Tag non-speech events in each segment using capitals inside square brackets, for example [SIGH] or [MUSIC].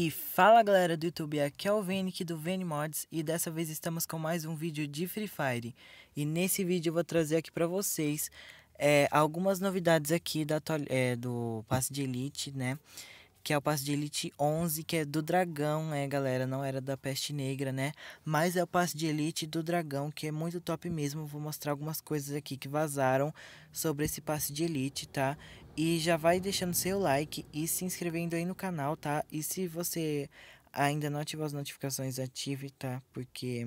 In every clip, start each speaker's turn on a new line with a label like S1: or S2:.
S1: E fala galera do YouTube, aqui é o Venick do Veni Mods e dessa vez estamos com mais um vídeo de Free Fire. E nesse vídeo eu vou trazer aqui para vocês é, algumas novidades aqui da, é, do passe de Elite, né? que é o passe de elite 11, que é do dragão, né, galera? Não era da peste negra, né? Mas é o passe de elite do dragão, que é muito top mesmo. Vou mostrar algumas coisas aqui que vazaram sobre esse passe de elite, tá? E já vai deixando seu like e se inscrevendo aí no canal, tá? E se você ainda não ativou as notificações, ative, tá? Porque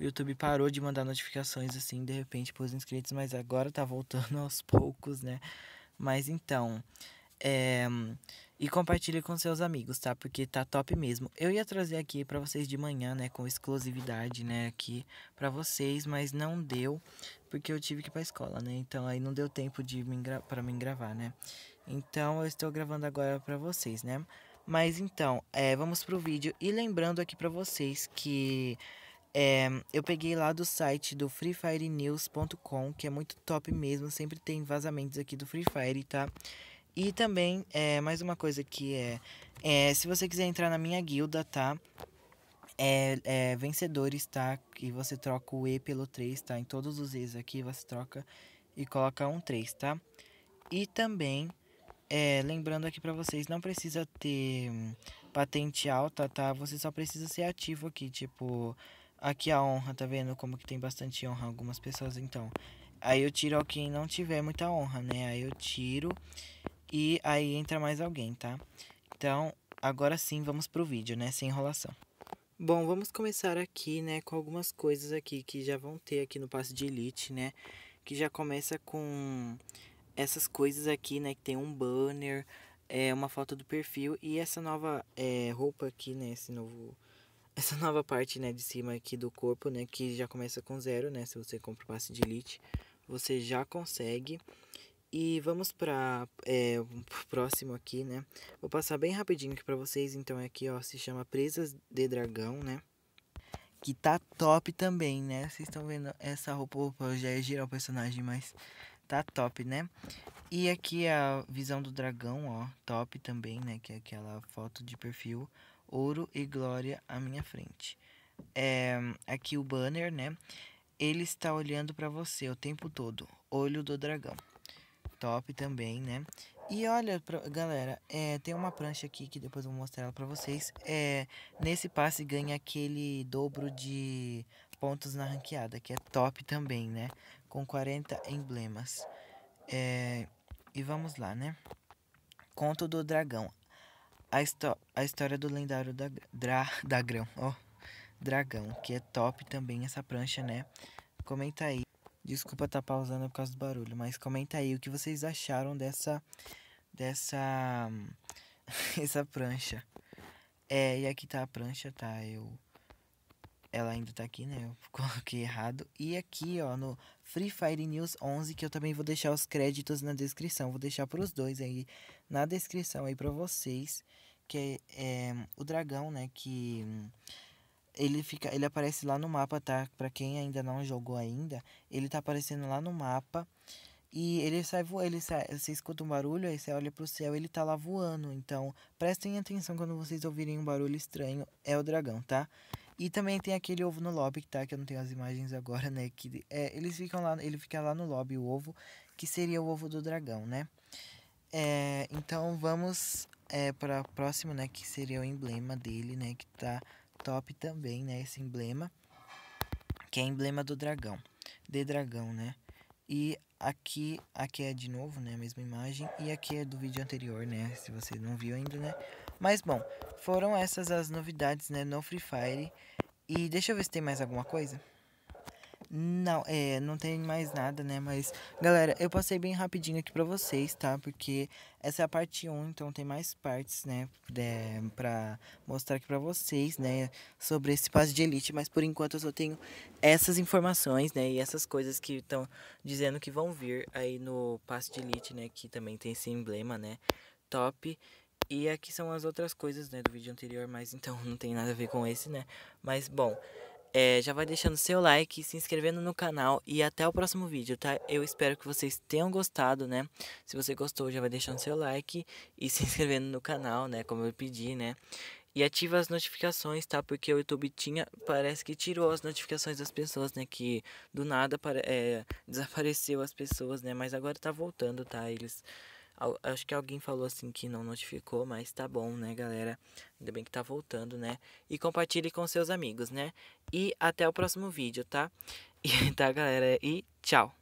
S1: o YouTube parou de mandar notificações assim de repente para os inscritos, mas agora tá voltando [LAUGHS] aos poucos, né? Mas então, é, e compartilhe com seus amigos, tá? Porque tá top mesmo. Eu ia trazer aqui para vocês de manhã, né, com exclusividade, né, aqui para vocês, mas não deu, porque eu tive que ir pra escola, né? Então aí não deu tempo de me para mim gravar, né? Então eu estou gravando agora para vocês, né? Mas então, é, vamos pro vídeo e lembrando aqui para vocês que é, eu peguei lá do site do freefirenews.com, que é muito top mesmo, sempre tem vazamentos aqui do Free Fire, tá? E também, é, mais uma coisa que é, é, se você quiser entrar na minha guilda, tá? É, é vencedores, tá? e você troca o E pelo 3, tá? Em todos os E's aqui você troca e coloca um 3, tá? E também, é, lembrando aqui pra vocês, não precisa ter hum, patente alta, tá? Você só precisa ser ativo aqui, tipo... Aqui a honra, tá vendo? Como que tem bastante honra algumas pessoas, então... Aí eu tiro quem não tiver muita honra, né? Aí eu tiro e aí entra mais alguém, tá? Então, agora sim, vamos pro vídeo, né? Sem enrolação. Bom, vamos começar aqui, né, com algumas coisas aqui que já vão ter aqui no passe de elite, né? Que já começa com essas coisas aqui, né, que tem um banner, é, uma foto do perfil e essa nova é, roupa aqui, né, esse novo [LAUGHS] essa nova parte, né, de cima aqui do corpo, né, que já começa com zero, né, se você compra o passe de elite, você já consegue e vamos para é, o próximo aqui, né? Vou passar bem rapidinho aqui para vocês. Então, é aqui, ó, se chama Presas de Dragão, né? Que tá top também, né? Vocês estão vendo essa roupa, opa, eu já ia é girar o personagem, mas tá top, né? E aqui é a visão do dragão, ó, top também, né? Que é aquela foto de perfil, ouro e glória à minha frente. É, aqui o banner, né? Ele está olhando para você o tempo todo, olho do dragão top também, né? E olha, pra, galera, é, tem uma prancha aqui que depois eu vou mostrar ela pra vocês. É, nesse passe ganha aquele dobro de pontos na ranqueada, que é top também, né? Com 40 emblemas. É, e vamos lá, né? Conto do Dragão. A, a história do lendário da, dra da Grão, ó. Oh, dragão, que é top também essa prancha, né? Comenta aí. Desculpa estar tá pausando por causa do barulho, mas comenta aí o que vocês acharam dessa dessa [LAUGHS] essa prancha. É, e aqui tá a prancha, tá? Eu ela ainda tá aqui, né? Eu [LAUGHS] coloquei errado. E aqui, ó, no Free Fire News 11, que eu também vou deixar os créditos na descrição. Vou deixar para os dois aí na descrição aí para vocês, que é, é o dragão, né, que ele fica, ele aparece lá no mapa, tá? Para quem ainda não jogou ainda, ele tá aparecendo lá no mapa. E ele sai voando, ele sai, você escuta um barulho, aí você olha pro céu, ele tá lá voando. Então, prestem atenção quando vocês ouvirem um barulho estranho, é o dragão, tá? E também tem aquele ovo no lobby, tá? Que eu não tenho as imagens agora, né? Que é, eles ficam lá, ele fica lá no lobby, o ovo, que seria o ovo do dragão, né? É, então vamos é, para próximo, né? Que seria o emblema dele, né? Que tá top também, né? Esse emblema. Que é emblema do dragão. De dragão, né? E aqui, aqui é de novo, né? A mesma imagem. E aqui é do vídeo anterior, né? Se você não viu ainda, né? Mas bom, foram essas as novidades, né? No Free Fire. E deixa eu ver se tem mais alguma coisa. Não, é, não tem mais nada, né? Mas, galera, eu passei bem rapidinho aqui pra vocês, tá? Porque essa é a parte 1, então tem mais partes, né? É, pra mostrar aqui pra vocês, né? Sobre esse passe de elite. Mas, por enquanto, eu só tenho essas informações, né? E essas coisas que estão dizendo que vão vir aí no passe de elite, né? Que também tem esse emblema, né? Top. E aqui são as outras coisas, né? Do vídeo anterior, mas então [LAUGHS] não tem nada a ver com esse, né? Mas, bom... É, já vai deixando seu like, se inscrevendo no canal e até o próximo vídeo, tá? Eu espero que vocês tenham gostado, né? Se você gostou, já vai deixando seu like e se [LAUGHS] inscrevendo no canal, né? Como eu pedi, né? E ativa as notificações, tá? Porque o YouTube tinha, parece que tirou as notificações das pessoas, né? Que do nada é, desapareceu as pessoas, né? Mas agora tá voltando, tá? Eles Acho que alguém falou assim que não notificou, mas tá bom, né, galera? Ainda bem que tá voltando, né? E compartilhe com seus amigos, né? E até o próximo vídeo, tá? [LAUGHS] E tá, galera? E tchau!